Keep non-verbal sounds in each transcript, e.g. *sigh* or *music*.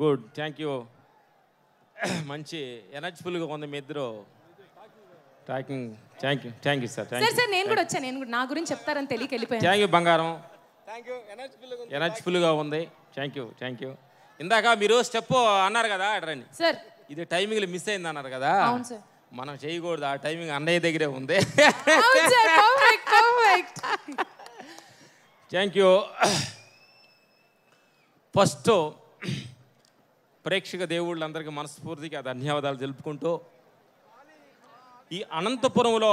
good thank you మంచి ఎనర్జిఫుల్గా ఉంది మీ ఇద్దరు tracking thank you thank you sir you sir నేను కూడా వచ్చాను నేను కూడా నా గురించి చెప్తారని తెలియక వెళ్ళిపోయాను థ్యాంక్ యూ బంగారం ఎనర్జిఫుల్గా ఉంది థ్యాంక్ యూ థ్యాంక్ యూ ఇందాక మీరు స్టెప్ అన్నారు కదా రండి సార్ ఇది టైమింగ్లు మిస్ అయింది అన్నారు కదా అవును సార్ మనం చేయకూడదు ఆ టైమింగ్ అన్నయ్య దగ్గరే ఉంది థ్యాంక్ యూ ఫస్ట్ ప్రేక్షక దేవుళ్ళందరికీ మనస్ఫూర్తిగా ధన్యవాదాలు తెలుపుకుంటూ ఈ అనంతపురంలో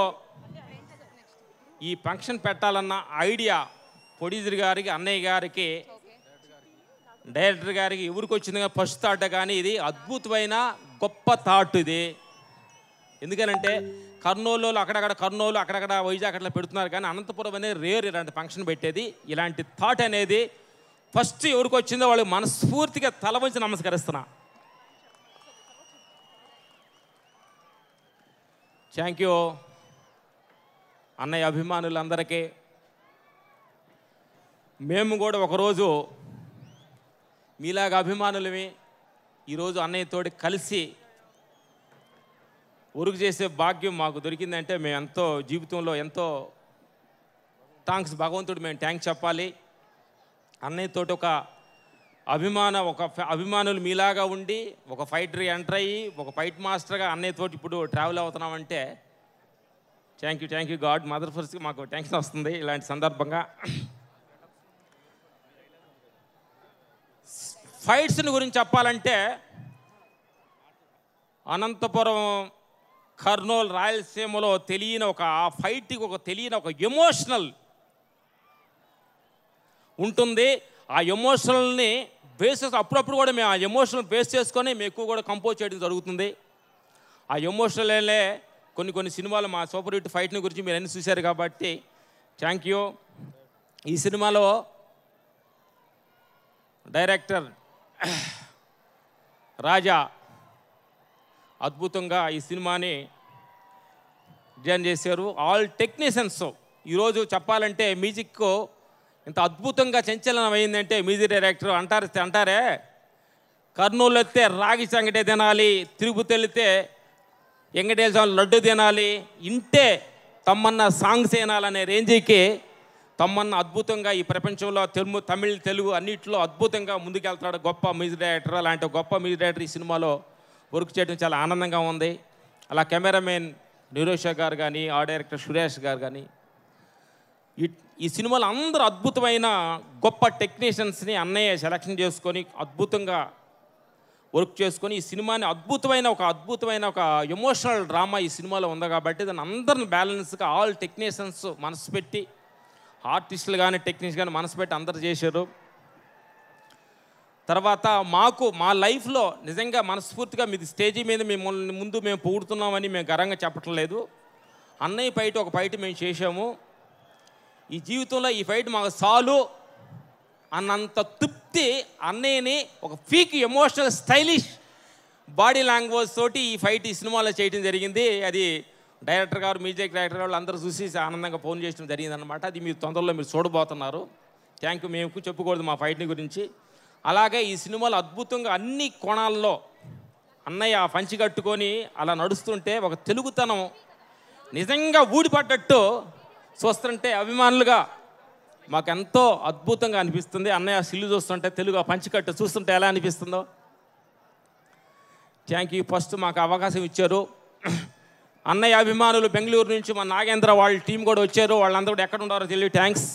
ఈ ఫంక్షన్ పెట్టాలన్న ఐడియా పొడిజర్ గారికి అన్నయ్య గారికి డైరెక్టర్ గారికి ఎవరికి వచ్చిందిగా ఫస్ట్ థాట్ కానీ ఇది అద్భుతమైన గొప్ప థాట్ ఇది ఎందుకనంటే కర్నూలు అక్కడక్కడ కర్నూలు అక్కడక్కడ వైజాగ్ అట్లా పెడుతున్నారు కానీ అనంతపురం అనేది రేర్ ఇలాంటి ఫంక్షన్ పెట్టేది ఇలాంటి థాట్ అనేది ఫస్ట్ ఎవరికి వచ్చిందో వాళ్ళు మనస్ఫూర్తిగా తల వంచి నమస్కరిస్తున్నా థ్యాంక్ యూ అన్నయ్య అభిమానులందరికీ మేము కూడా ఒకరోజు మీలాగా అభిమానులవి ఈరోజు అన్నయ్యతోటి కలిసి ఉరుగు చేసే భాగ్యం మాకు దొరికిందంటే మేము ఎంతో జీవితంలో ఎంతో థ్యాంక్స్ భగవంతుడు మేము థ్యాంక్స్ చెప్పాలి అన్నయ్యతో ఒక అభిమాన ఒక అభిమానులు మీలాగా ఉండి ఒక ఫైటర్ ఎంటర్ అయ్యి ఒక ఫైట్ మాస్టర్గా అన్నయ్యతో ఇప్పుడు ట్రావెల్ అవుతున్నామంటే thank you thank you god mother ఫర్స్కి మాకు థ్యాంక్స్ వస్తుంది ఇలాంటి సందర్భంగా ఫైట్స్ని గురించి చెప్పాలంటే అనంతపురం కర్నూలు రాయలసీమలో తెలియని ఒక ఆ ఫైట్కి ఒక తెలియని ఒక ఎమోషనల్ ఉంటుంది ఆ ఎమోషనల్ని బేస్ చేసి అప్పుడప్పుడు కూడా మేము ఆ ఎమోషనల్ బేస్ చేసుకొని మేము ఎక్కువ కూడా కంపోజ్ చేయడం జరుగుతుంది ఆ ఎమోషనలే కొన్ని కొన్ని సినిమాలు మా సూపర్ హిట్ ఫైట్ని గురించి మీరు అన్ని చూశారు కాబట్టి థ్యాంక్ యూ ఈ సినిమాలో డైరెక్టర్ రాజా అద్భుతంగా ఈ సినిమాని డిజైన్ చేశారు ఆల్ టెక్నీషియన్స్ ఈరోజు చెప్పాలంటే మ్యూజిక్ ఇంత అద్భుతంగా సంచలనం అయిందంటే మ్యూజిక్ డైరెక్టర్ అంటారు అంటారే కర్నూలు వస్తే రాగి సంగటే తినాలి తిరుపతి వెళితే వెంకటేశ్వర స్వామి లడ్డు తినాలి ఇంటే తమ్మన్న సాంగ్స్ తినాలనే రేంజ్కి తమ్మన్న అద్భుతంగా ఈ ప్రపంచంలో తెలుగు తమిళ్ తెలుగు అన్నింటిలో అద్భుతంగా ముందుకెళ్తాడు గొప్ప మ్యూజిక్ డైరెక్టర్ అలాంటి గొప్ప మ్యూజిక్ డైరెక్టర్ ఈ సినిమాలో వర్క్ చేయడం చాలా ఆనందంగా ఉంది అలా కెమెరామెన్ నిరోష గారు కానీ ఆ డైరెక్టర్ సురేష్ గారు కానీ ఈ సినిమాలో అందరూ అద్భుతమైన గొప్ప టెక్నీషియన్స్ని అన్నయ్య సెలక్షన్ చేసుకొని అద్భుతంగా వర్క్ చేసుకొని ఈ సినిమాని అద్భుతమైన ఒక అద్భుతమైన ఒక ఎమోషనల్ డ్రామా ఈ సినిమాలో ఉంది కాబట్టి దాన్ని అందరిని బ్యాలెన్స్గా ఆల్ టెక్నీషియన్స్ మనసు పెట్టి ఆర్టిస్టులు కానీ టెక్నీషియన్ కానీ మనసు పెట్టి అందరు చేశారు తర్వాత మాకు మా లైఫ్లో నిజంగా మనస్ఫూర్తిగా మీది స్టేజీ మీద మిమ్మల్ని ముందు మేము పూడుతున్నామని మేము చెప్పటం లేదు అన్నయ్య బయట ఒక పైట మేము చేసాము ఈ జీవితంలో ఈ ఫైట్ మాకు చాలు అన్నంత తృప్తి అన్నయ్యని ఒక ఫీక్ ఎమోషనల్ స్టైలిష్ బాడీ లాంగ్వేజ్ తోటి ఈ ఫైట్ ఈ సినిమాలో చేయడం జరిగింది అది డైరెక్టర్ గారు మ్యూజిక్ డైరెక్టర్ వాళ్ళు అందరూ చూసి ఆనందంగా ఫోన్ చేయడం జరిగింది అనమాట అది మీరు తొందరలో మీరు చూడబోతున్నారు థ్యాంక్ యూ మేము చెప్పకూడదు మా ఫైట్ని గురించి అలాగే ఈ సినిమాలో అద్భుతంగా అన్ని కోణాల్లో అన్నయ్య ఆ పంచి కట్టుకొని అలా నడుస్తుంటే ఒక తెలుగుతనం నిజంగా ఊడిపడ్డట్టు చూస్తుంటే అభిమానులుగా మాకెంతో అద్భుతంగా అనిపిస్తుంది అన్నయ్య సిల్లు చూస్తుంటే తెలుగు పంచికట్టు చూస్తుంటే ఎలా అనిపిస్తుందో థ్యాంక్ యూ ఫస్ట్ మాకు అవకాశం ఇచ్చారు అన్నయ్య అభిమానులు బెంగళూరు నుంచి మా నాగేంద్ర వాళ్ళ టీం కూడా వచ్చారు వాళ్ళందరూ కూడా ఎక్కడ ఉండారో తెలియదు థ్యాంక్స్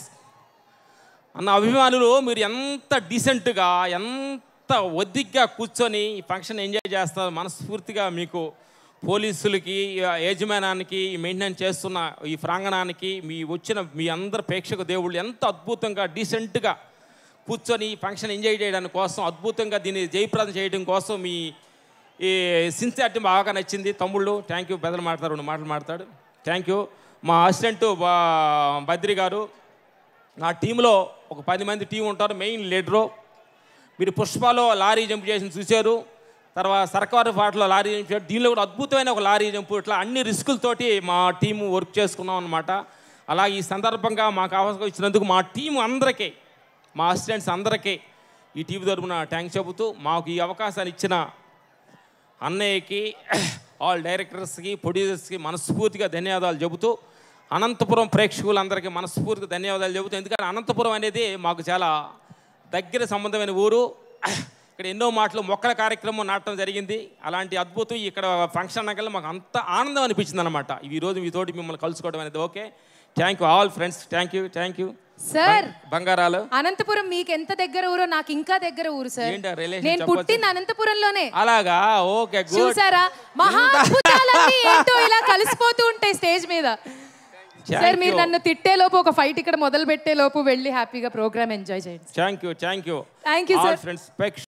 అన్న అభిమానులు మీరు ఎంత డీసెంట్గా ఎంత ఒద్దిగ్గా కూర్చొని ఈ ఫంక్షన్ ఎంజాయ్ చేస్తారు మనస్ఫూర్తిగా మీకు పోలీసులకి యజమానానికి మెయింటెనెన్స్ చేస్తున్న ఈ ప్రాంగణానికి మీ వచ్చిన మీ అందరి ప్రేక్షక దేవుళ్ళు ఎంత అద్భుతంగా డీసెంట్గా కూర్చొని ఫంక్షన్ ఎంజాయ్ చేయడానికి కోసం అద్భుతంగా దీన్ని జయప్రదం చేయడం కోసం మీ ఈ సిన్సియారిటీ బాగా నచ్చింది తమ్ముళ్ళు థ్యాంక్ యూ బెదలు మాట్లాడతారు రెండు మాటలు మాట్లాడు థ్యాంక్ యూ మా అసిస్టెంట్ బద్రి గారు నా టీంలో ఒక పది మంది టీం ఉంటారు మెయిన్ లీడరు మీరు పుష్పలో లారీ జంప్ చేసి చూశారు తర్వాత సర్కారు పాటలో లారీ జంప్ దీనిలో కూడా అద్భుతమైన ఒక లారీ చంపు ఇట్లా అన్ని రిస్కులతోటి మా టీం వర్క్ చేసుకున్నాం అనమాట అలా ఈ సందర్భంగా మాకు అవకాశం ఇచ్చినందుకు మా టీం అందరికీ మా అసిస్టెంట్స్ అందరికీ ఈ టీవీ తరపున థ్యాంక్స్ చెబుతూ మాకు ఈ అవకాశాన్ని ఇచ్చిన అన్నయ్యకి ఆల్ డైరెక్టర్స్కి ప్రొడ్యూసర్స్కి మనస్ఫూర్తిగా ధన్యవాదాలు చెబుతూ అనంతపురం ప్రేక్షకులందరికీ మనస్ఫూర్తిగా ధన్యవాదాలు చెబుతూ ఎందుకంటే అనంతపురం అనేది మాకు చాలా దగ్గర సంబంధమైన ఊరు ఇక్కడ ఎన్నో మాటలు మొక్కల కార్యక్రమం నాటడం జరిగింది అలాంటి అద్భుతం ఇక్కడ ఫంక్షన్ అనగా మాకు అంత ఆనందం అనిపించింది అనమాట ఈరోజు మీతోటి మిమ్మల్ని కలుసుకోవడం అనేది okay thank you all friends thank you thank you sir బంగారాలు అనంతపురం మీకు ఎంత దగ్గర ఊరో నాకు ఇంకా దగ్గర ఊరు సార్ నేను పుట్టింది అనంతపురంలోనే అలాగా ఓకే చూసారా మహా *laughs* ఏంటో ఇలా కలిసిపోతూ ఉంటాయి స్టేజ్ మీద సార్ మీరు నన్ను తిట్టే లోపు ఒక ఫైట్ ఇక్కడ మొదలు పెట్టే లోపు వెళ్ళి హ్యాపీగా ప్రోగ్రామ్ ఎంజాయ్ చేయండి thank you thank you thank you sir